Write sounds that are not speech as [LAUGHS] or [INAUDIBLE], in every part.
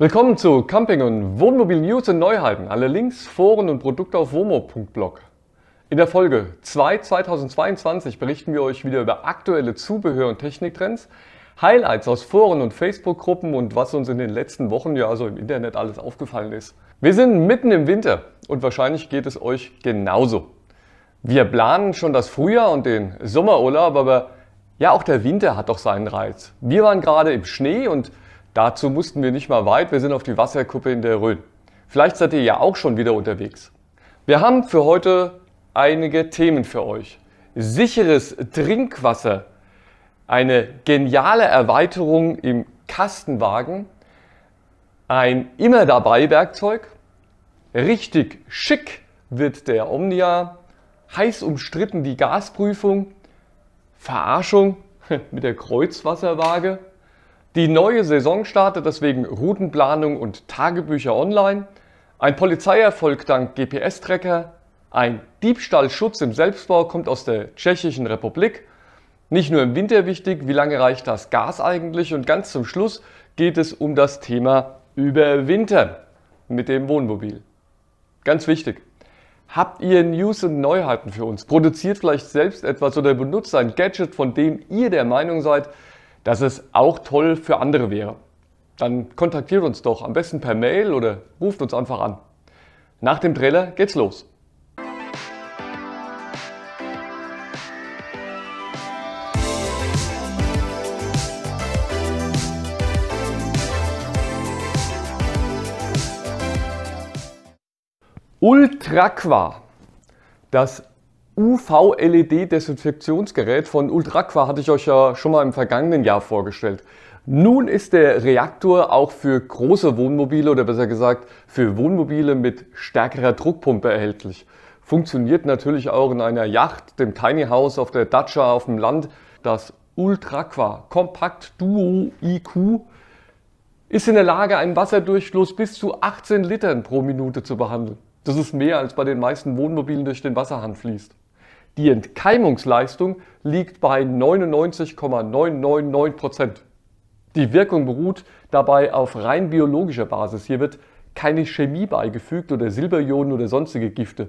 Willkommen zu Camping und Wohnmobil News und Neuheiten. Alle Links, Foren und Produkte auf womo.blog. In der Folge 2 2022 berichten wir euch wieder über aktuelle Zubehör- und Techniktrends, Highlights aus Foren und Facebook-Gruppen und was uns in den letzten Wochen ja so also im Internet alles aufgefallen ist. Wir sind mitten im Winter und wahrscheinlich geht es euch genauso. Wir planen schon das Frühjahr und den Sommerurlaub, aber ja, auch der Winter hat doch seinen Reiz. Wir waren gerade im Schnee und Dazu mussten wir nicht mal weit, wir sind auf die Wasserkuppe in der Rhön. Vielleicht seid ihr ja auch schon wieder unterwegs. Wir haben für heute einige Themen für euch. Sicheres Trinkwasser, eine geniale Erweiterung im Kastenwagen, ein immer dabei Werkzeug, richtig schick wird der Omnia, heiß umstritten die Gasprüfung, Verarschung [LAUGHS] mit der Kreuzwasserwaage die neue Saison startet deswegen Routenplanung und Tagebücher online, ein Polizeierfolg dank GPS-Tracker, ein Diebstahlschutz im Selbstbau kommt aus der Tschechischen Republik, nicht nur im Winter wichtig, wie lange reicht das Gas eigentlich und ganz zum Schluss geht es um das Thema Überwinter mit dem Wohnmobil. Ganz wichtig. Habt ihr News und Neuheiten für uns? Produziert vielleicht selbst etwas oder benutzt ein Gadget, von dem ihr der Meinung seid, dass es auch toll für andere wäre. Dann kontaktiert uns doch am besten per Mail oder ruft uns einfach an. Nach dem Trailer geht's los. Ultraqua. Das UV-LED-Desinfektionsgerät von Ultraqua hatte ich euch ja schon mal im vergangenen Jahr vorgestellt. Nun ist der Reaktor auch für große Wohnmobile oder besser gesagt für Wohnmobile mit stärkerer Druckpumpe erhältlich. Funktioniert natürlich auch in einer Yacht, dem Tiny House auf der Dacia auf dem Land. Das Ultraqua Compact Duo IQ ist in der Lage, einen Wasserdurchfluss bis zu 18 Litern pro Minute zu behandeln. Das ist mehr als bei den meisten Wohnmobilen durch den Wasserhahn fließt. Die Entkeimungsleistung liegt bei 99,999 Prozent. Die Wirkung beruht dabei auf rein biologischer Basis. Hier wird keine Chemie beigefügt oder Silberionen oder sonstige Gifte.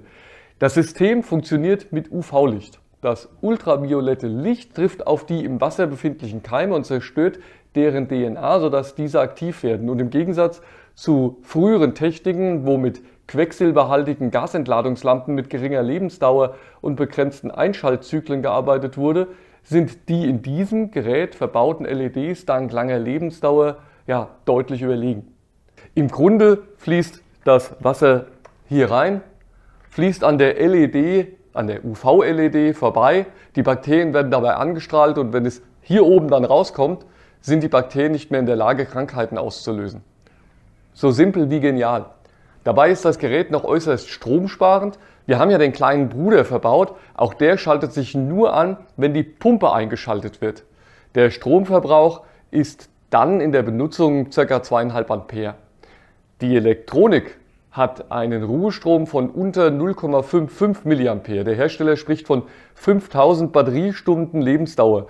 Das System funktioniert mit UV-Licht. Das ultraviolette Licht trifft auf die im Wasser befindlichen Keime und zerstört deren DNA, sodass diese aktiv werden. Und im Gegensatz zu früheren Techniken, wo mit quecksilberhaltigen Gasentladungslampen mit geringer Lebensdauer und begrenzten Einschaltzyklen gearbeitet wurde, sind die in diesem Gerät verbauten LEDs dank langer Lebensdauer ja, deutlich überlegen. Im Grunde fließt das Wasser hier rein, fließt an der LED, an der UV-LED vorbei. Die Bakterien werden dabei angestrahlt und wenn es hier oben dann rauskommt, sind die Bakterien nicht mehr in der Lage, Krankheiten auszulösen. So simpel wie genial. Dabei ist das Gerät noch äußerst stromsparend. Wir haben ja den kleinen Bruder verbaut. Auch der schaltet sich nur an, wenn die Pumpe eingeschaltet wird. Der Stromverbrauch ist dann in der Benutzung ca. 2,5 Ampere. Die Elektronik hat einen Ruhestrom von unter 0,55 mA. Der Hersteller spricht von 5000 Batteriestunden Lebensdauer.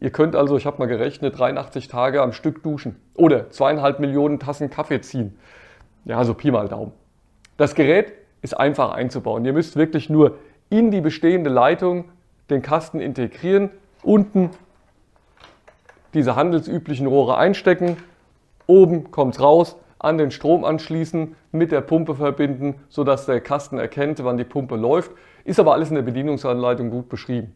Ihr könnt also, ich habe mal gerechnet, 83 Tage am Stück duschen oder zweieinhalb Millionen Tassen Kaffee ziehen. Ja, so also Pi mal Daumen. Das Gerät ist einfach einzubauen. Ihr müsst wirklich nur in die bestehende Leitung den Kasten integrieren, unten diese handelsüblichen Rohre einstecken, oben kommt es raus, an den Strom anschließen, mit der Pumpe verbinden, sodass der Kasten erkennt, wann die Pumpe läuft. Ist aber alles in der Bedienungsanleitung gut beschrieben.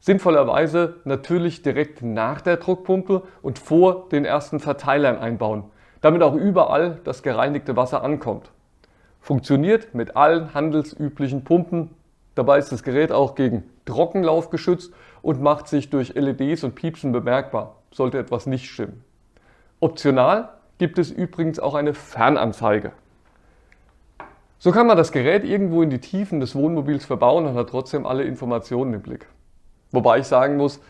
Sinnvollerweise natürlich direkt nach der Druckpumpe und vor den ersten Verteilern einbauen damit auch überall das gereinigte Wasser ankommt. Funktioniert mit allen handelsüblichen Pumpen. Dabei ist das Gerät auch gegen Trockenlauf geschützt und macht sich durch LEDs und Piepsen bemerkbar, sollte etwas nicht stimmen. Optional gibt es übrigens auch eine Fernanzeige. So kann man das Gerät irgendwo in die Tiefen des Wohnmobils verbauen und hat trotzdem alle Informationen im Blick. Wobei ich sagen muss,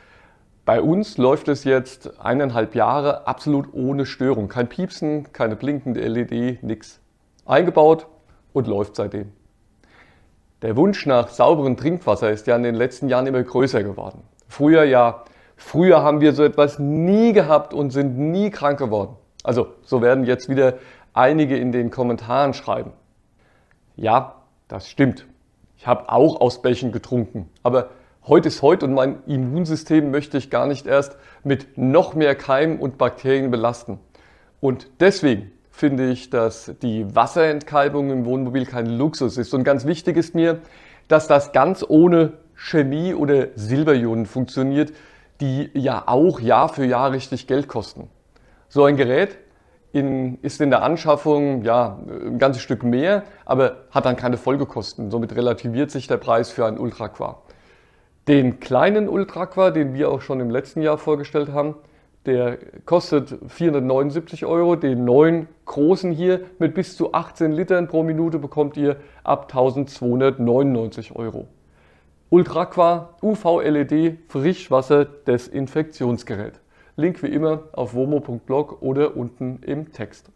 bei uns läuft es jetzt eineinhalb Jahre absolut ohne Störung. Kein Piepsen, keine blinkende LED, nichts. Eingebaut und läuft seitdem. Der Wunsch nach sauberem Trinkwasser ist ja in den letzten Jahren immer größer geworden. Früher ja, früher haben wir so etwas nie gehabt und sind nie krank geworden. Also, so werden jetzt wieder einige in den Kommentaren schreiben. Ja, das stimmt. Ich habe auch aus Bächen getrunken, aber heute ist heute und mein Immunsystem möchte ich gar nicht erst mit noch mehr Keimen und Bakterien belasten. Und deswegen finde ich, dass die Wasserentkalkung im Wohnmobil kein Luxus ist. Und ganz wichtig ist mir, dass das ganz ohne Chemie oder Silberionen funktioniert, die ja auch Jahr für Jahr richtig Geld kosten. So ein Gerät in, ist in der Anschaffung ja ein ganzes Stück mehr, aber hat dann keine Folgekosten. Somit relativiert sich der Preis für ein Ultraquar. Den kleinen Ultraqua, den wir auch schon im letzten Jahr vorgestellt haben, der kostet 479 Euro. Den neuen großen hier mit bis zu 18 Litern pro Minute bekommt ihr ab 1299 Euro. Ultraqua UV-LED Frischwasser-Desinfektionsgerät. Link wie immer auf womo.blog oder unten im Text.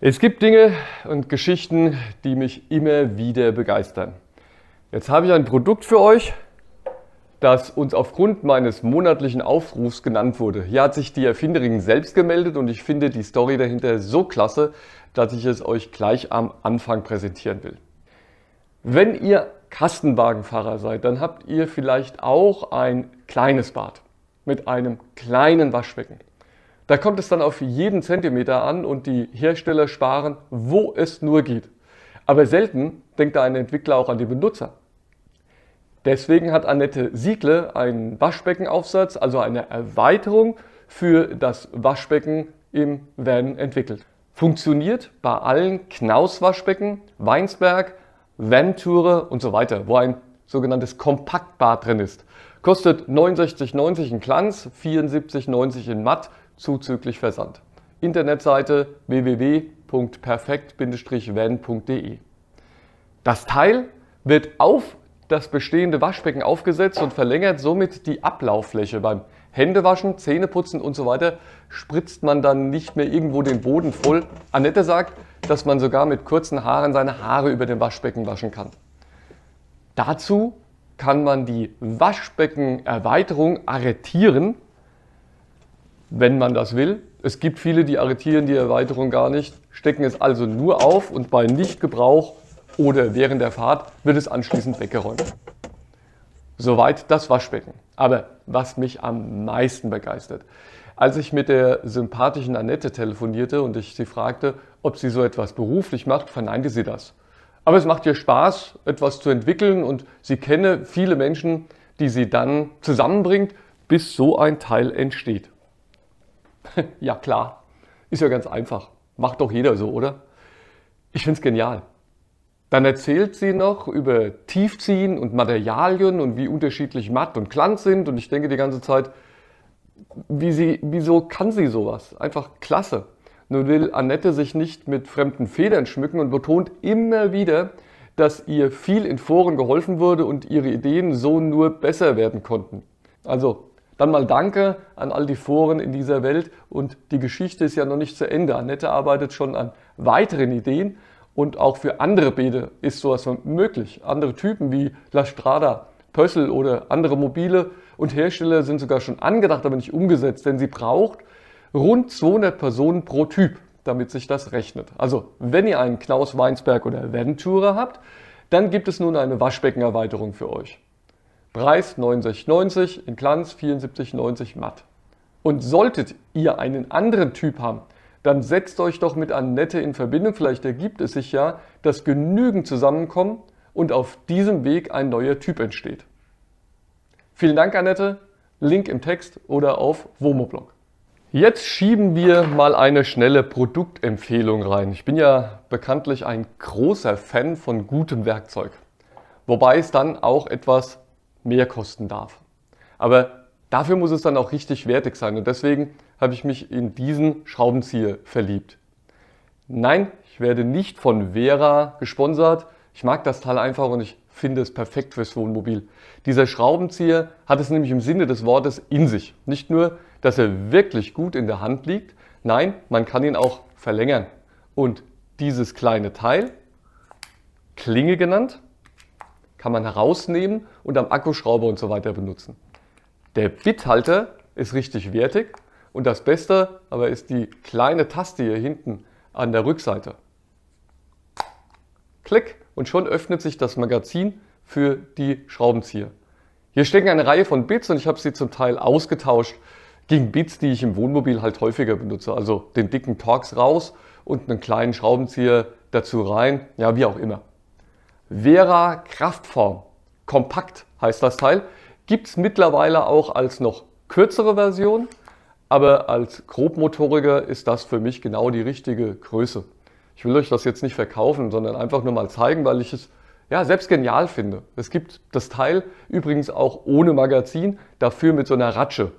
Es gibt Dinge und Geschichten, die mich immer wieder begeistern. Jetzt habe ich ein Produkt für euch, das uns aufgrund meines monatlichen Aufrufs genannt wurde. Hier hat sich die Erfinderin selbst gemeldet und ich finde die Story dahinter so klasse, dass ich es euch gleich am Anfang präsentieren will. Wenn ihr Kastenwagenfahrer seid, dann habt ihr vielleicht auch ein kleines Bad mit einem kleinen Waschbecken. Da kommt es dann auf jeden Zentimeter an und die Hersteller sparen, wo es nur geht. Aber selten denkt da ein Entwickler auch an die Benutzer. Deswegen hat Annette Siegle einen Waschbeckenaufsatz, also eine Erweiterung für das Waschbecken im Van entwickelt. Funktioniert bei allen Knaus-Waschbecken, Weinsberg, Venture und so weiter, wo ein sogenanntes Kompaktbad drin ist. Kostet 69,90 in Glanz, 74,90 in Matt, zuzüglich Versand. Internetseite www.perfekt-van.de Das Teil wird auf das bestehende Waschbecken aufgesetzt und verlängert somit die Ablauffläche. Beim Händewaschen, Zähneputzen und so weiter spritzt man dann nicht mehr irgendwo den Boden voll. Annette sagt, dass man sogar mit kurzen Haaren seine Haare über dem Waschbecken waschen kann. Dazu kann man die Waschbeckenerweiterung arretieren, wenn man das will. Es gibt viele, die arretieren die Erweiterung gar nicht, stecken es also nur auf und bei Nichtgebrauch oder während der Fahrt wird es anschließend weggeräumt. Soweit das Waschbecken. Aber was mich am meisten begeistert, als ich mit der sympathischen Annette telefonierte und ich sie fragte, ob sie so etwas beruflich macht, verneinte sie das. Aber es macht ihr Spaß, etwas zu entwickeln und sie kenne viele Menschen, die sie dann zusammenbringt, bis so ein Teil entsteht. [LAUGHS] ja klar, ist ja ganz einfach. Macht doch jeder so, oder? Ich finde es genial. Dann erzählt sie noch über Tiefziehen und Materialien und wie unterschiedlich matt und glanz sind. Und ich denke die ganze Zeit, wie sie, wieso kann sie sowas? Einfach klasse. Nun will Annette sich nicht mit fremden Federn schmücken und betont immer wieder, dass ihr viel in Foren geholfen wurde und ihre Ideen so nur besser werden konnten. Also dann mal danke an all die Foren in dieser Welt und die Geschichte ist ja noch nicht zu Ende. Annette arbeitet schon an weiteren Ideen und auch für andere Beete ist sowas möglich. Andere Typen wie La Strada, Pössl oder andere mobile und Hersteller sind sogar schon angedacht, aber nicht umgesetzt, denn sie braucht rund 200 Personen pro Typ, damit sich das rechnet. Also, wenn ihr einen Knaus Weinsberg oder Ventura habt, dann gibt es nun eine Waschbeckenerweiterung für euch. Preis 69,90 in Glanz 74,90 matt. Und solltet ihr einen anderen Typ haben, dann setzt euch doch mit Annette in Verbindung. Vielleicht ergibt es sich ja, dass genügend zusammenkommen und auf diesem Weg ein neuer Typ entsteht. Vielen Dank, Annette. Link im Text oder auf Womoblog. Jetzt schieben wir mal eine schnelle Produktempfehlung rein. Ich bin ja bekanntlich ein großer Fan von gutem Werkzeug, wobei es dann auch etwas mehr kosten darf. Aber dafür muss es dann auch richtig wertig sein und deswegen habe ich mich in diesen Schraubenzieher verliebt. Nein, ich werde nicht von Vera gesponsert. Ich mag das Teil einfach und ich finde es perfekt fürs Wohnmobil. Dieser Schraubenzieher hat es nämlich im Sinne des Wortes in sich. Nicht nur, dass er wirklich gut in der Hand liegt, nein, man kann ihn auch verlängern. Und dieses kleine Teil, Klinge genannt, kann man herausnehmen und am Akkuschrauber und so weiter benutzen. Der Bithalter ist richtig wertig und das Beste aber ist die kleine Taste hier hinten an der Rückseite. Klick und schon öffnet sich das Magazin für die Schraubenzieher. Hier stecken eine Reihe von Bits und ich habe sie zum Teil ausgetauscht gegen Bits, die ich im Wohnmobil halt häufiger benutze. Also den dicken Torx raus und einen kleinen Schraubenzieher dazu rein, ja wie auch immer. Vera Kraftform, kompakt heißt das Teil, gibt es mittlerweile auch als noch kürzere Version aber als Grobmotoriker ist das für mich genau die richtige Größe. Ich will euch das jetzt nicht verkaufen, sondern einfach nur mal zeigen, weil ich es ja, selbst genial finde. Es gibt das Teil übrigens auch ohne Magazin, dafür mit so einer Ratsche.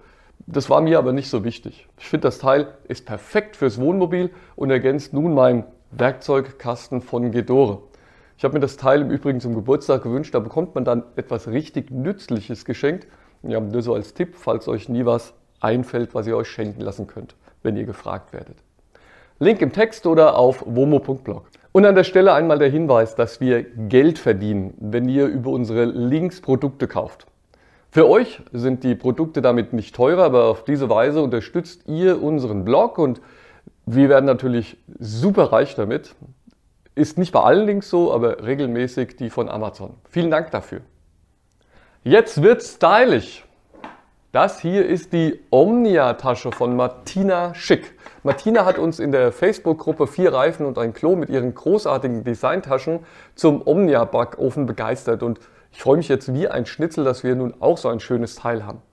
Das war mir aber nicht so wichtig. Ich finde, das Teil ist perfekt fürs Wohnmobil und ergänzt nun meinen Werkzeugkasten von Gedore. Ich habe mir das Teil im Übrigen zum Geburtstag gewünscht, da bekommt man dann etwas richtig Nützliches geschenkt. Ja, nur so als Tipp, falls euch nie was einfällt, was ihr euch schenken lassen könnt, wenn ihr gefragt werdet. Link im Text oder auf womo.blog. Und an der Stelle einmal der Hinweis, dass wir Geld verdienen, wenn ihr über unsere Links Produkte kauft. Für euch sind die Produkte damit nicht teurer, aber auf diese Weise unterstützt ihr unseren Blog und wir werden natürlich super reich damit. Ist nicht bei allen Links so, aber regelmäßig die von Amazon. Vielen Dank dafür. Jetzt wird's stylisch. Das hier ist die Omnia-Tasche von Martina Schick. Martina hat uns in der Facebook-Gruppe Vier Reifen und ein Klo mit ihren großartigen Designtaschen zum Omnia-Backofen begeistert und ich freue mich jetzt wie ein Schnitzel, dass wir nun auch so ein schönes Teil haben.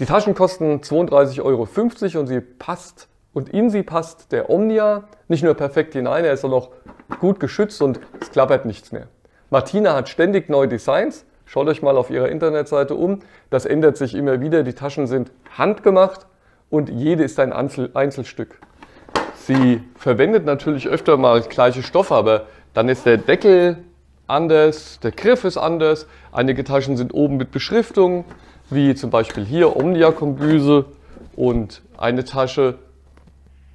Die Taschen kosten 32,50 Euro und sie passt und in sie passt der Omnia nicht nur perfekt hinein, er ist auch noch gut geschützt und es klappert nichts mehr. Martina hat ständig neue Designs Schaut euch mal auf ihrer Internetseite um. Das ändert sich immer wieder. Die Taschen sind handgemacht und jede ist ein Einzel Einzelstück. Sie verwendet natürlich öfter mal gleiche Stoffe, aber dann ist der Deckel anders, der Griff ist anders. Einige Taschen sind oben mit Beschriftung, wie zum Beispiel hier Omnia-Kombüse und eine Tasche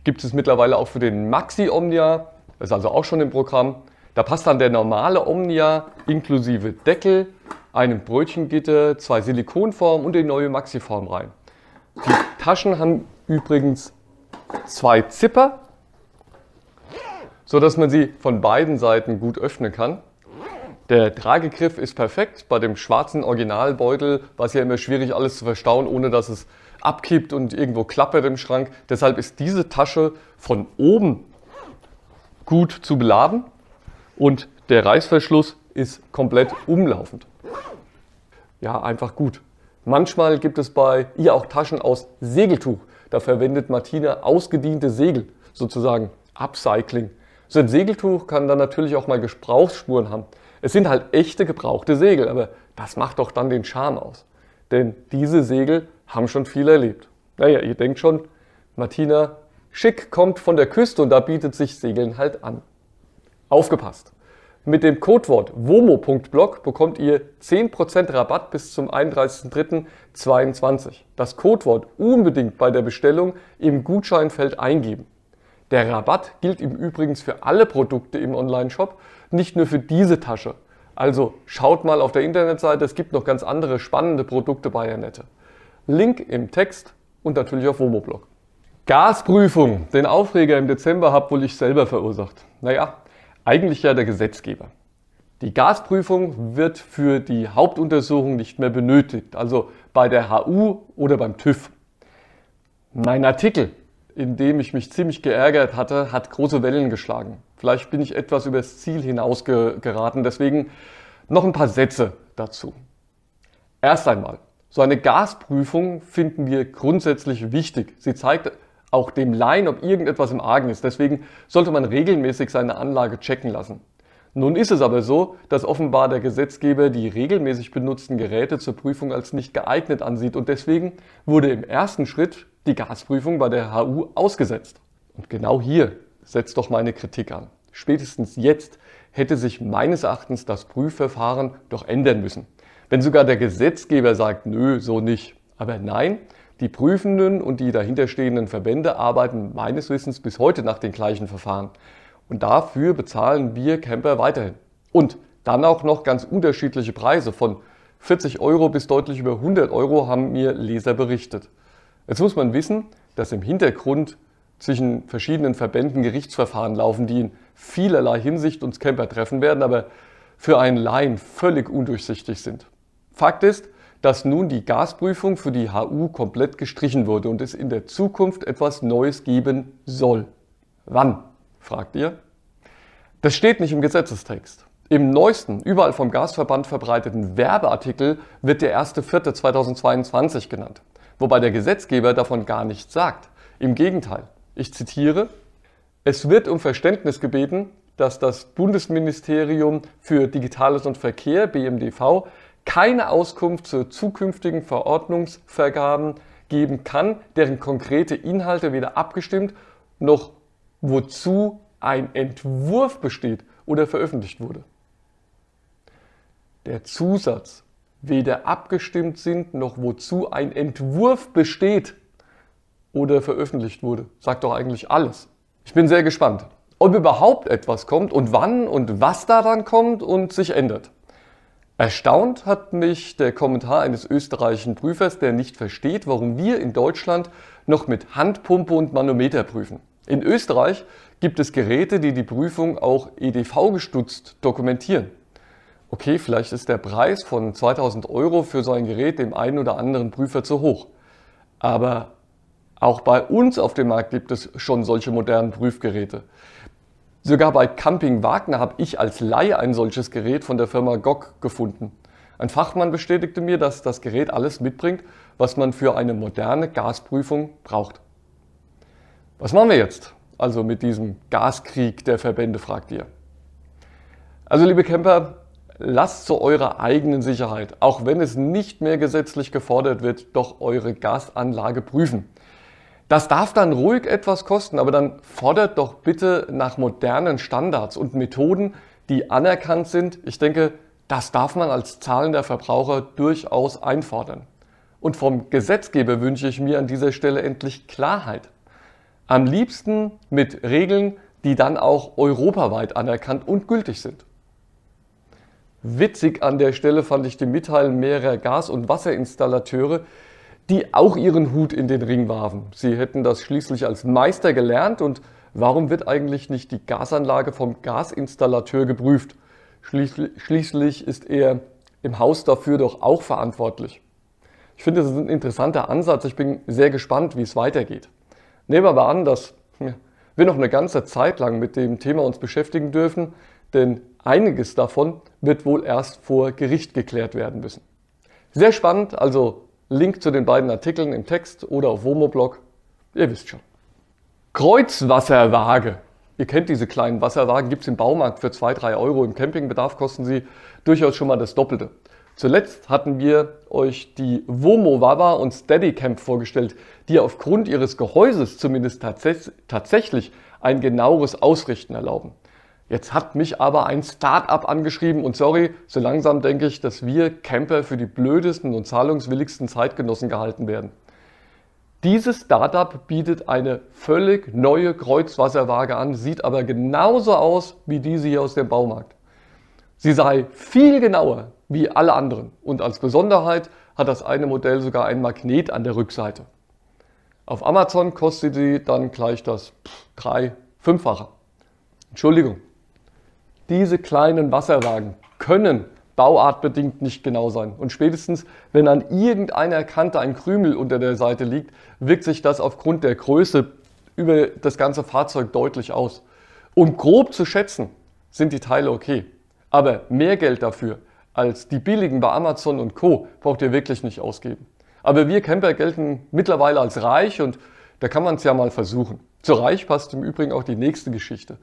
gibt es mittlerweile auch für den Maxi Omnia. Das ist also auch schon im Programm. Da passt dann der normale Omnia inklusive Deckel, einem Brötchengitter, zwei Silikonformen und die neue Maxiform rein. Die Taschen haben übrigens zwei Zipper, sodass man sie von beiden Seiten gut öffnen kann. Der Tragegriff ist perfekt. Bei dem schwarzen Originalbeutel war es ja immer schwierig, alles zu verstauen, ohne dass es abkippt und irgendwo klappert im Schrank. Deshalb ist diese Tasche von oben gut zu beladen und der Reißverschluss ist komplett umlaufend. Ja, einfach gut. Manchmal gibt es bei ihr auch Taschen aus Segeltuch. Da verwendet Martina ausgediente Segel, sozusagen Upcycling. So ein Segeltuch kann dann natürlich auch mal Gebrauchsspuren haben. Es sind halt echte gebrauchte Segel, aber das macht doch dann den Charme aus. Denn diese Segel haben schon viel erlebt. Naja, ihr denkt schon, Martina, schick kommt von der Küste und da bietet sich Segeln halt an. Aufgepasst! Mit dem Codewort WOMO.blog bekommt ihr 10% Rabatt bis zum 31.03.2022. Das Codewort unbedingt bei der Bestellung im Gutscheinfeld eingeben. Der Rabatt gilt im Übrigen für alle Produkte im Onlineshop, nicht nur für diese Tasche. Also schaut mal auf der Internetseite, es gibt noch ganz andere spannende Produkte bei Annette. Link im Text und natürlich auf WOMO-Blog. Gasprüfung. Den Aufreger im Dezember habe wohl ich selber verursacht. Naja, eigentlich ja der Gesetzgeber. Die Gasprüfung wird für die Hauptuntersuchung nicht mehr benötigt, also bei der HU oder beim TÜV. Mein Artikel, in dem ich mich ziemlich geärgert hatte, hat große Wellen geschlagen. Vielleicht bin ich etwas übers Ziel hinaus geraten, deswegen noch ein paar Sätze dazu. Erst einmal, so eine Gasprüfung finden wir grundsätzlich wichtig. Sie zeigt auch dem Laien, ob irgendetwas im Argen ist. Deswegen sollte man regelmäßig seine Anlage checken lassen. Nun ist es aber so, dass offenbar der Gesetzgeber die regelmäßig benutzten Geräte zur Prüfung als nicht geeignet ansieht und deswegen wurde im ersten Schritt die Gasprüfung bei der HU ausgesetzt. Und genau hier setzt doch meine Kritik an. Spätestens jetzt hätte sich meines Erachtens das Prüfverfahren doch ändern müssen. Wenn sogar der Gesetzgeber sagt, nö, so nicht. Aber nein, die prüfenden und die dahinterstehenden Verbände arbeiten meines Wissens bis heute nach den gleichen Verfahren. Und dafür bezahlen wir Camper weiterhin. Und dann auch noch ganz unterschiedliche Preise von 40 Euro bis deutlich über 100 Euro haben mir Leser berichtet. Jetzt muss man wissen, dass im Hintergrund zwischen verschiedenen Verbänden Gerichtsverfahren laufen, die in vielerlei Hinsicht uns Camper treffen werden, aber für einen Laien völlig undurchsichtig sind. Fakt ist, dass nun die Gasprüfung für die HU komplett gestrichen wurde und es in der Zukunft etwas Neues geben soll. Wann? fragt ihr. Das steht nicht im Gesetzestext. Im neuesten, überall vom Gasverband verbreiteten Werbeartikel wird der 1.4.2022 genannt, wobei der Gesetzgeber davon gar nichts sagt. Im Gegenteil, ich zitiere, es wird um Verständnis gebeten, dass das Bundesministerium für Digitales und Verkehr BMDV keine Auskunft zu zukünftigen Verordnungsvergaben geben kann, deren konkrete Inhalte weder abgestimmt noch wozu ein Entwurf besteht oder veröffentlicht wurde. Der Zusatz weder abgestimmt sind noch wozu ein Entwurf besteht oder veröffentlicht wurde, sagt doch eigentlich alles. Ich bin sehr gespannt, ob überhaupt etwas kommt und wann und was daran kommt und sich ändert. Erstaunt hat mich der Kommentar eines österreichischen Prüfers, der nicht versteht, warum wir in Deutschland noch mit Handpumpe und Manometer prüfen. In Österreich gibt es Geräte, die die Prüfung auch EDV gestutzt dokumentieren. Okay, vielleicht ist der Preis von 2000 Euro für so ein Gerät dem einen oder anderen Prüfer zu hoch. Aber auch bei uns auf dem Markt gibt es schon solche modernen Prüfgeräte. Sogar bei Camping Wagner habe ich als Laie ein solches Gerät von der Firma GOG gefunden. Ein Fachmann bestätigte mir, dass das Gerät alles mitbringt, was man für eine moderne Gasprüfung braucht. Was machen wir jetzt? Also mit diesem Gaskrieg der Verbände, fragt ihr. Also liebe Camper, lasst zu eurer eigenen Sicherheit, auch wenn es nicht mehr gesetzlich gefordert wird, doch eure Gasanlage prüfen. Das darf dann ruhig etwas kosten, aber dann fordert doch bitte nach modernen Standards und Methoden, die anerkannt sind. Ich denke, das darf man als zahlender Verbraucher durchaus einfordern. Und vom Gesetzgeber wünsche ich mir an dieser Stelle endlich Klarheit. Am liebsten mit Regeln, die dann auch europaweit anerkannt und gültig sind. Witzig an der Stelle fand ich die Mitteilung mehrerer Gas- und Wasserinstallateure, die auch ihren Hut in den Ring warfen. Sie hätten das schließlich als Meister gelernt und warum wird eigentlich nicht die Gasanlage vom Gasinstallateur geprüft? Schließlich ist er im Haus dafür doch auch verantwortlich. Ich finde, das ist ein interessanter Ansatz. Ich bin sehr gespannt, wie es weitergeht. Nehmen wir mal an, dass wir noch eine ganze Zeit lang mit dem Thema uns beschäftigen dürfen, denn einiges davon wird wohl erst vor Gericht geklärt werden müssen. Sehr spannend, also Link zu den beiden Artikeln im Text oder auf Womoblog. Ihr wisst schon. Kreuzwasserwaage. Ihr kennt diese kleinen Wasserwagen, gibt es im Baumarkt für 2, 3 Euro. Im Campingbedarf kosten sie durchaus schon mal das Doppelte. Zuletzt hatten wir euch die Womo Wawa und Steadicamp vorgestellt, die aufgrund ihres Gehäuses zumindest tats tatsächlich ein genaueres Ausrichten erlauben. Jetzt hat mich aber ein Startup angeschrieben und sorry, so langsam denke ich, dass wir Camper für die blödesten und zahlungswilligsten Zeitgenossen gehalten werden. Dieses Startup bietet eine völlig neue Kreuzwasserwaage an, sieht aber genauso aus wie diese hier aus dem Baumarkt. Sie sei viel genauer wie alle anderen und als Besonderheit hat das eine Modell sogar ein Magnet an der Rückseite. Auf Amazon kostet sie dann gleich das drei, fünffache. Entschuldigung, diese kleinen Wasserwagen können bauartbedingt nicht genau sein. Und spätestens, wenn an irgendeiner Kante ein Krümel unter der Seite liegt, wirkt sich das aufgrund der Größe über das ganze Fahrzeug deutlich aus. Um grob zu schätzen, sind die Teile okay. Aber mehr Geld dafür als die billigen bei Amazon und Co. braucht ihr wirklich nicht ausgeben. Aber wir Camper gelten mittlerweile als reich und da kann man es ja mal versuchen. Zu reich passt im Übrigen auch die nächste Geschichte.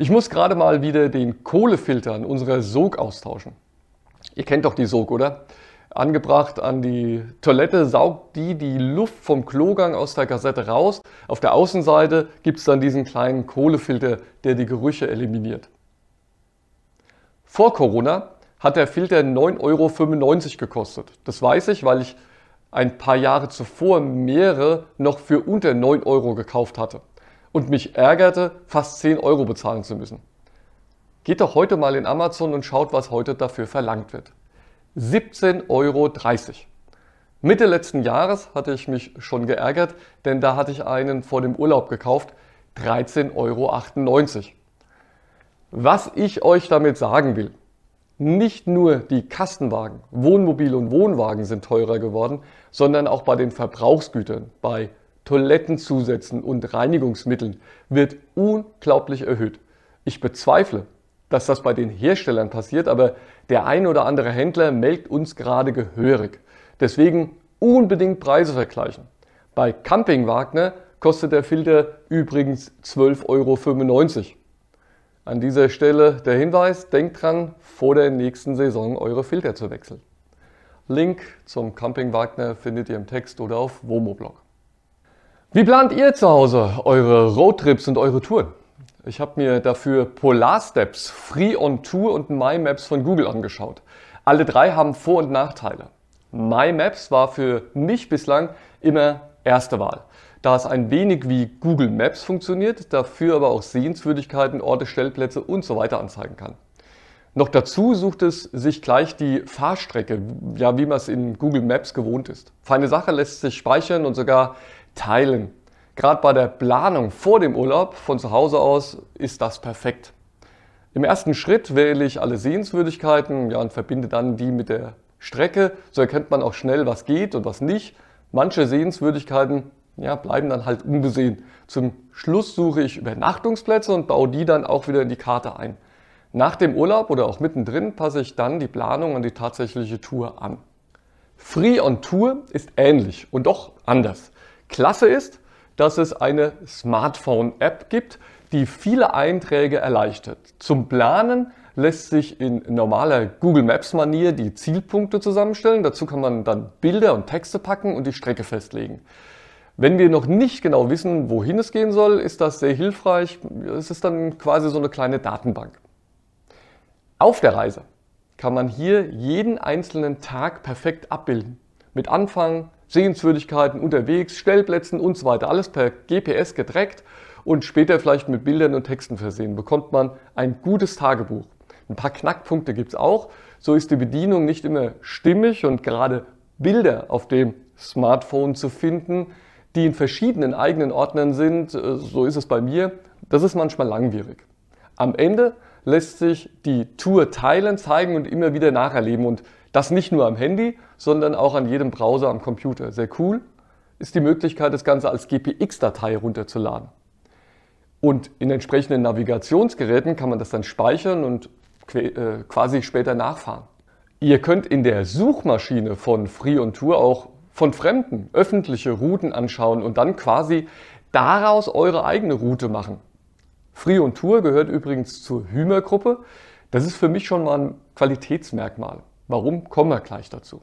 Ich muss gerade mal wieder den Kohlefilter an unserer Sog austauschen. Ihr kennt doch die Sog, oder? Angebracht an die Toilette saugt die die Luft vom Klogang aus der Kassette raus. Auf der Außenseite gibt es dann diesen kleinen Kohlefilter, der die Gerüche eliminiert. Vor Corona hat der Filter 9,95 Euro gekostet. Das weiß ich, weil ich ein paar Jahre zuvor mehrere noch für unter 9 Euro gekauft hatte und mich ärgerte, fast 10 Euro bezahlen zu müssen. Geht doch heute mal in Amazon und schaut, was heute dafür verlangt wird. 17,30 Euro. Mitte letzten Jahres hatte ich mich schon geärgert, denn da hatte ich einen vor dem Urlaub gekauft, 13,98 Euro. Was ich euch damit sagen will, nicht nur die Kastenwagen, Wohnmobil und Wohnwagen sind teurer geworden, sondern auch bei den Verbrauchsgütern, bei Toilettenzusätzen und Reinigungsmitteln wird unglaublich erhöht. Ich bezweifle, dass das bei den Herstellern passiert, aber der ein oder andere Händler melkt uns gerade gehörig. Deswegen unbedingt Preise vergleichen. Bei Camping Wagner kostet der Filter übrigens 12,95 Euro. An dieser Stelle der Hinweis, denkt dran, vor der nächsten Saison eure Filter zu wechseln. Link zum Camping Wagner findet ihr im Text oder auf Womoblog. Wie plant ihr zu Hause eure Roadtrips und eure Touren? Ich habe mir dafür Polar Steps, Free on Tour und My Maps von Google angeschaut. Alle drei haben Vor- und Nachteile. My Maps war für mich bislang immer erste Wahl, da es ein wenig wie Google Maps funktioniert, dafür aber auch Sehenswürdigkeiten, Orte, Stellplätze und so weiter anzeigen kann. Noch dazu sucht es sich gleich die Fahrstrecke, ja wie man es in Google Maps gewohnt ist. Feine Sache lässt sich speichern und sogar teilen. Gerade bei der Planung vor dem Urlaub von zu Hause aus ist das perfekt. Im ersten Schritt wähle ich alle Sehenswürdigkeiten ja, und verbinde dann die mit der Strecke. So erkennt man auch schnell, was geht und was nicht. Manche Sehenswürdigkeiten ja, bleiben dann halt unbesehen. Zum Schluss suche ich Übernachtungsplätze und baue die dann auch wieder in die Karte ein. Nach dem Urlaub oder auch mittendrin passe ich dann die Planung an die tatsächliche Tour an. Free on Tour ist ähnlich und doch anders. Klasse ist, dass es eine Smartphone-App gibt, die viele Einträge erleichtert. Zum Planen lässt sich in normaler Google Maps Manier die Zielpunkte zusammenstellen. Dazu kann man dann Bilder und Texte packen und die Strecke festlegen. Wenn wir noch nicht genau wissen, wohin es gehen soll, ist das sehr hilfreich. Es ist dann quasi so eine kleine Datenbank. Auf der Reise kann man hier jeden einzelnen Tag perfekt abbilden. Mit Anfang, Sehenswürdigkeiten unterwegs, Stellplätzen und so weiter, alles per GPS getrackt und später vielleicht mit Bildern und Texten versehen, bekommt man ein gutes Tagebuch. Ein paar Knackpunkte gibt es auch. So ist die Bedienung nicht immer stimmig und gerade Bilder auf dem Smartphone zu finden, die in verschiedenen eigenen Ordnern sind, äh, so ist es bei mir, das ist manchmal langwierig. Am Ende lässt sich die Tour teilen, zeigen und immer wieder nacherleben und das nicht nur am Handy, sondern auch an jedem Browser am Computer. Sehr cool ist die Möglichkeit, das Ganze als GPX-Datei runterzuladen. Und in entsprechenden Navigationsgeräten kann man das dann speichern und äh, quasi später nachfahren. Ihr könnt in der Suchmaschine von Free und Tour auch von Fremden öffentliche Routen anschauen und dann quasi daraus eure eigene Route machen. Free und Tour gehört übrigens zur Hümer-Gruppe. Das ist für mich schon mal ein Qualitätsmerkmal. Warum kommen wir gleich dazu?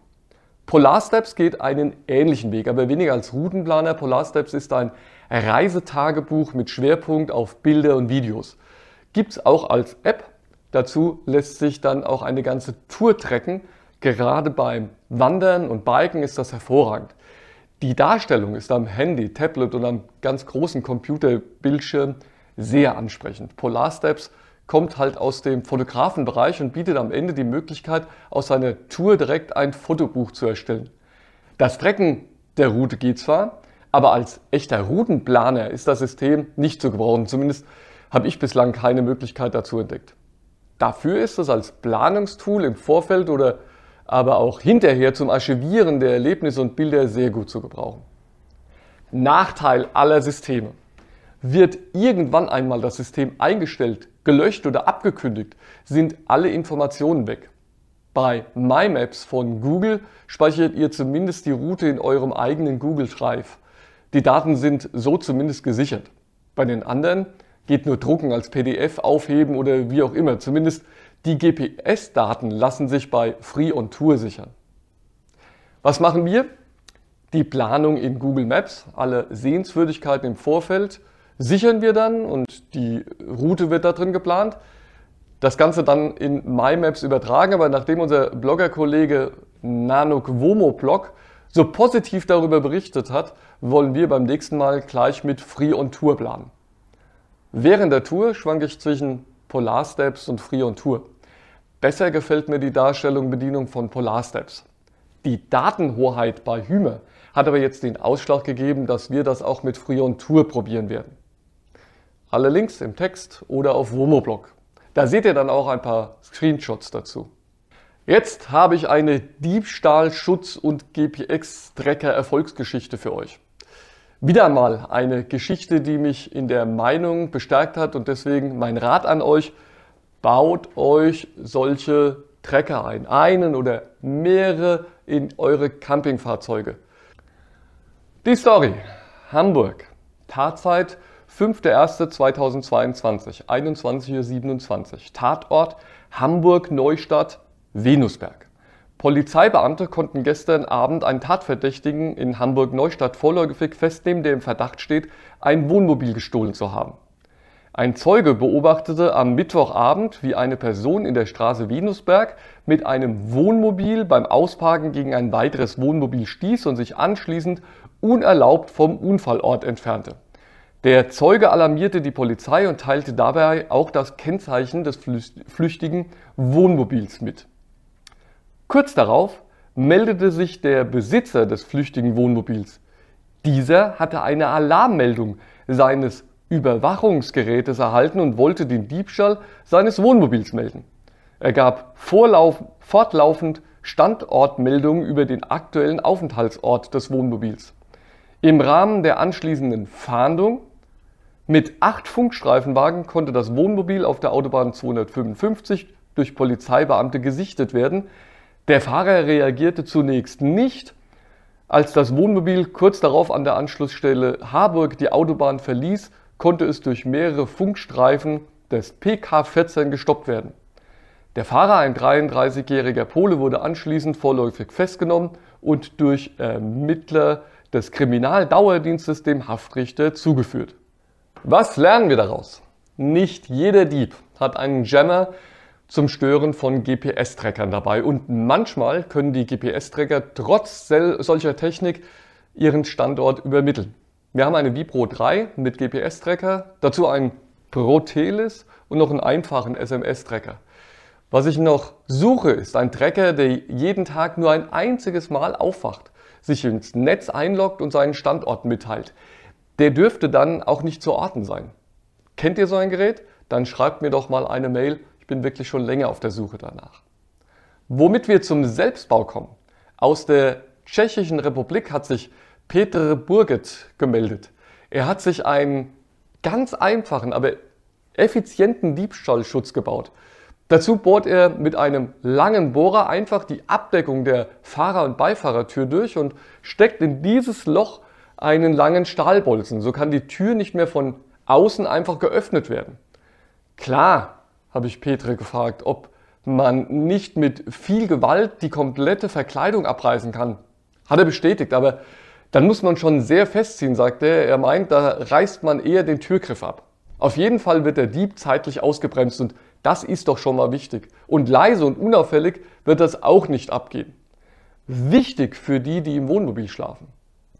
Polar Steps geht einen ähnlichen Weg, aber weniger als Routenplaner. Polar Steps ist ein Reisetagebuch mit Schwerpunkt auf Bilder und Videos. Gibt es auch als App. Dazu lässt sich dann auch eine ganze Tour trecken. Gerade beim Wandern und Biken ist das hervorragend. Die Darstellung ist am Handy, Tablet und am ganz großen Computerbildschirm sehr ansprechend. Polar Steps kommt halt aus dem Fotografenbereich und bietet am Ende die Möglichkeit, aus seiner Tour direkt ein Fotobuch zu erstellen. Das Trecken der Route geht zwar, aber als echter Routenplaner ist das System nicht zu gebrauchen. Zumindest habe ich bislang keine Möglichkeit dazu entdeckt. Dafür ist es als Planungstool im Vorfeld oder aber auch hinterher zum Archivieren der Erlebnisse und Bilder sehr gut zu gebrauchen. Nachteil aller Systeme. Wird irgendwann einmal das System eingestellt, gelöscht oder abgekündigt, sind alle Informationen weg. Bei MyMaps von Google speichert ihr zumindest die Route in eurem eigenen Google Drive. Die Daten sind so zumindest gesichert. Bei den anderen geht nur drucken, als PDF aufheben oder wie auch immer. Zumindest die GPS-Daten lassen sich bei Free on Tour sichern. Was machen wir? Die Planung in Google Maps, alle Sehenswürdigkeiten im Vorfeld, sichern wir dann und die Route wird da drin geplant. Das Ganze dann in MyMaps übertragen, aber nachdem unser Bloggerkollege Nanuk Womoblog so positiv darüber berichtet hat, wollen wir beim nächsten Mal gleich mit Free on Tour planen. Während der Tour schwanke ich zwischen Polar Steps und Free on Tour. Besser gefällt mir die Darstellung und Bedienung von Polar Steps. Die Datenhoheit bei Hümer hat aber jetzt den Ausschlag gegeben, dass wir das auch mit Free on Tour probieren werden. Alle Links im Text oder auf Womoblog. Da seht ihr dann auch ein paar Screenshots dazu. Jetzt habe ich eine Diebstahlschutz- und GPX-Tracker-Erfolgsgeschichte für euch. Wieder mal eine Geschichte, die mich in der Meinung bestärkt hat und deswegen mein Rat an euch, baut euch solche Tracker ein, einen oder mehrere in eure Campingfahrzeuge. Die Story. Hamburg. Tatzeit 5.1.2022, 21.27 Uhr. Tatort Hamburg-Neustadt, Venusberg. Polizeibeamte konnten gestern Abend einen Tatverdächtigen in Hamburg-Neustadt vorläufig festnehmen, der im Verdacht steht, ein Wohnmobil gestohlen zu haben. Ein Zeuge beobachtete am Mittwochabend, wie eine Person in der Straße Venusberg mit einem Wohnmobil beim Ausparken gegen ein weiteres Wohnmobil stieß und sich anschließend unerlaubt vom Unfallort entfernte. Der Zeuge alarmierte die Polizei und teilte dabei auch das Kennzeichen des flüchtigen Wohnmobils mit. Kurz darauf meldete sich der Besitzer des flüchtigen Wohnmobils. Dieser hatte eine Alarmmeldung seines Überwachungsgerätes erhalten und wollte den Diebstahl seines Wohnmobils melden. Er gab vorlauf, fortlaufend Standortmeldungen über den aktuellen Aufenthaltsort des Wohnmobils. Im Rahmen der anschließenden Fahndung mit acht Funkstreifenwagen konnte das Wohnmobil auf der Autobahn 255 durch Polizeibeamte gesichtet werden. Der Fahrer reagierte zunächst nicht. Als das Wohnmobil kurz darauf an der Anschlussstelle Harburg die Autobahn verließ, konnte es durch mehrere Funkstreifen des PK 14 gestoppt werden. Der Fahrer, ein 33-jähriger Pole, wurde anschließend vorläufig festgenommen und durch Ermittler des Kriminaldauerdienstes dem Haftrichter zugeführt. Was lernen wir daraus? Nicht jeder Dieb hat einen Jammer zum Stören von GPS-Trackern dabei und manchmal können die GPS-Tracker trotz solcher Technik ihren Standort übermitteln. Wir haben eine Vipro 3 mit GPS-Tracker, dazu einen Protelis und noch einen einfachen SMS-Tracker. Was ich noch suche, ist ein Tracker, der jeden Tag nur ein einziges Mal aufwacht, sich ins Netz einloggt und seinen Standort mitteilt der dürfte dann auch nicht zu orten sein. Kennt ihr so ein Gerät? Dann schreibt mir doch mal eine Mail. Ich bin wirklich schon länger auf der Suche danach. Womit wir zum Selbstbau kommen. Aus der Tschechischen Republik hat sich Petr Burget gemeldet. Er hat sich einen ganz einfachen, aber effizienten Diebstahlschutz gebaut. Dazu bohrt er mit einem langen Bohrer einfach die Abdeckung der Fahrer- und Beifahrertür durch und steckt in dieses Loch einen langen Stahlbolzen. So kann die Tür nicht mehr von außen einfach geöffnet werden. Klar, habe ich Petre gefragt, ob man nicht mit viel Gewalt die komplette Verkleidung abreißen kann. Hat er bestätigt, aber dann muss man schon sehr festziehen, sagt er. Er meint, da reißt man eher den Türgriff ab. Auf jeden Fall wird der Dieb zeitlich ausgebremst und das ist doch schon mal wichtig. Und leise und unauffällig wird das auch nicht abgehen. Wichtig für die, die im Wohnmobil schlafen.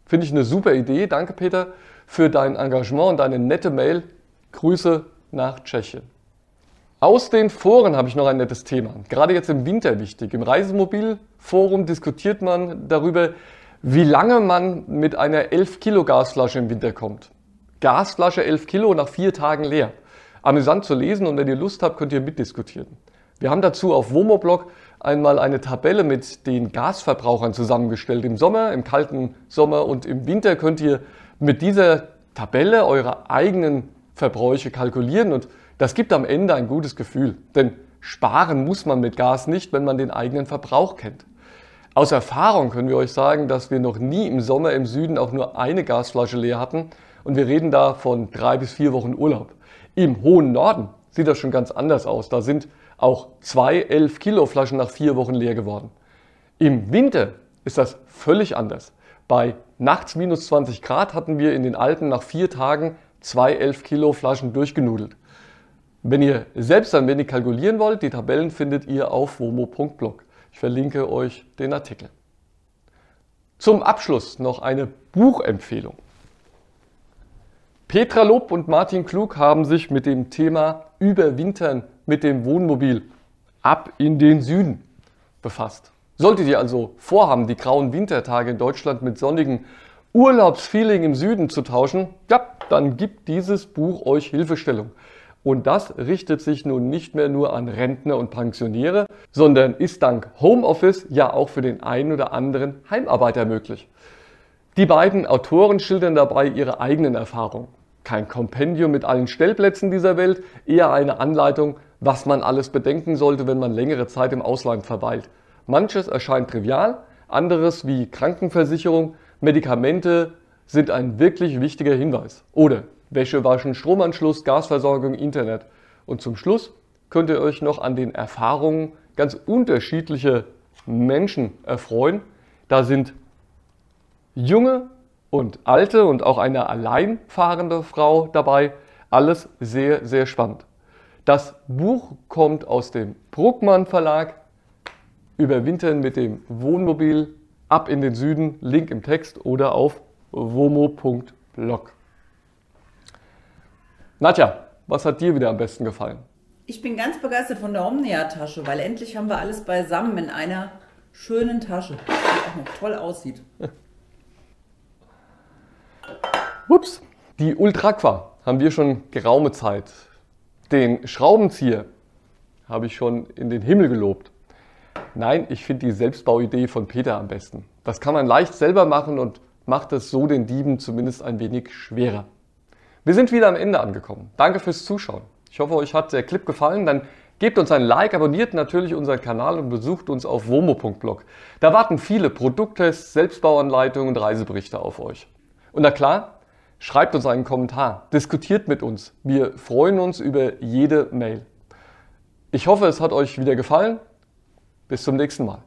Finde ich eine super Idee. Danke, Peter, für dein Engagement und deine nette Mail. Grüße nach Tschechien. Aus den Foren habe ich noch ein nettes Thema. Gerade jetzt im Winter wichtig. Im Reisemobilforum diskutiert man darüber, wie lange man mit einer 11 Kilo Gasflasche im Winter kommt. Gasflasche 11 Kilo nach vier Tagen leer. Amüsant zu lesen und wenn ihr Lust habt, könnt ihr mitdiskutieren. Wir haben dazu auf Womoblog einmal eine Tabelle mit den Gasverbrauchern zusammengestellt. Im Sommer, im kalten Sommer und im Winter könnt ihr mit dieser Tabelle eure eigenen Verbräuche kalkulieren und das gibt am Ende ein gutes Gefühl. Denn sparen muss man mit Gas nicht, wenn man den eigenen Verbrauch kennt. Aus Erfahrung können wir euch sagen, dass wir noch nie im Sommer im Süden auch nur eine Gasflasche leer hatten und wir reden da von drei bis vier Wochen Urlaub. Im hohen Norden sieht das schon ganz anders aus. Da sind auch zwei 11 Kilo Flaschen nach vier Wochen leer geworden. Im Winter ist das völlig anders. Bei nachts minus 20 Grad hatten wir in den Alpen nach vier Tagen zwei 11 Kilo Flaschen durchgenudelt. Wenn ihr selbst ein wenig kalkulieren wollt, die Tabellen findet ihr auf womo.blog. Ich verlinke euch den Artikel. Zum Abschluss noch eine Buchempfehlung. Petra Lob und Martin Klug haben sich mit dem Thema Überwintern mit dem Wohnmobil ab in den Süden befasst. Solltet ihr also vorhaben, die grauen Wintertage in Deutschland mit sonnigen Urlaubsfeeling im Süden zu tauschen, ja, dann gibt dieses Buch euch Hilfestellung. Und das richtet sich nun nicht mehr nur an Rentner und Pensionäre, sondern ist dank Homeoffice ja auch für den einen oder anderen Heimarbeiter möglich. Die beiden Autoren schildern dabei ihre eigenen Erfahrungen. Kein Kompendium mit allen Stellplätzen dieser Welt, eher eine Anleitung, was man alles bedenken sollte, wenn man längere Zeit im Ausland verweilt. Manches erscheint trivial, anderes wie Krankenversicherung, Medikamente sind ein wirklich wichtiger Hinweis. Oder Wäsche waschen, Stromanschluss, Gasversorgung, Internet. Und zum Schluss könnt ihr euch noch an den Erfahrungen ganz unterschiedlicher Menschen erfreuen. Da sind junge und alte und auch eine alleinfahrende Frau dabei. Alles sehr, sehr spannend. Das Buch kommt aus dem Bruckmann Verlag. Überwintern mit dem Wohnmobil ab in den Süden, Link im Text oder auf womo.blog. Nadja, was hat dir wieder am besten gefallen? Ich bin ganz begeistert von der Omnia-Tasche, weil endlich haben wir alles beisammen in einer schönen Tasche, die auch noch toll aussieht. Ups, die Ultraqua haben wir schon geraume Zeit den Schraubenzieher habe ich schon in den Himmel gelobt. Nein, ich finde die Selbstbauidee von Peter am besten. Das kann man leicht selber machen und macht es so den Dieben zumindest ein wenig schwerer. Wir sind wieder am Ende angekommen. Danke fürs Zuschauen. Ich hoffe, euch hat der Clip gefallen. Dann gebt uns ein Like, abonniert natürlich unseren Kanal und besucht uns auf womo.blog. Da warten viele Produkttests, Selbstbauanleitungen und Reiseberichte auf euch. Und na klar, Schreibt uns einen Kommentar, diskutiert mit uns. Wir freuen uns über jede Mail. Ich hoffe, es hat euch wieder gefallen. Bis zum nächsten Mal.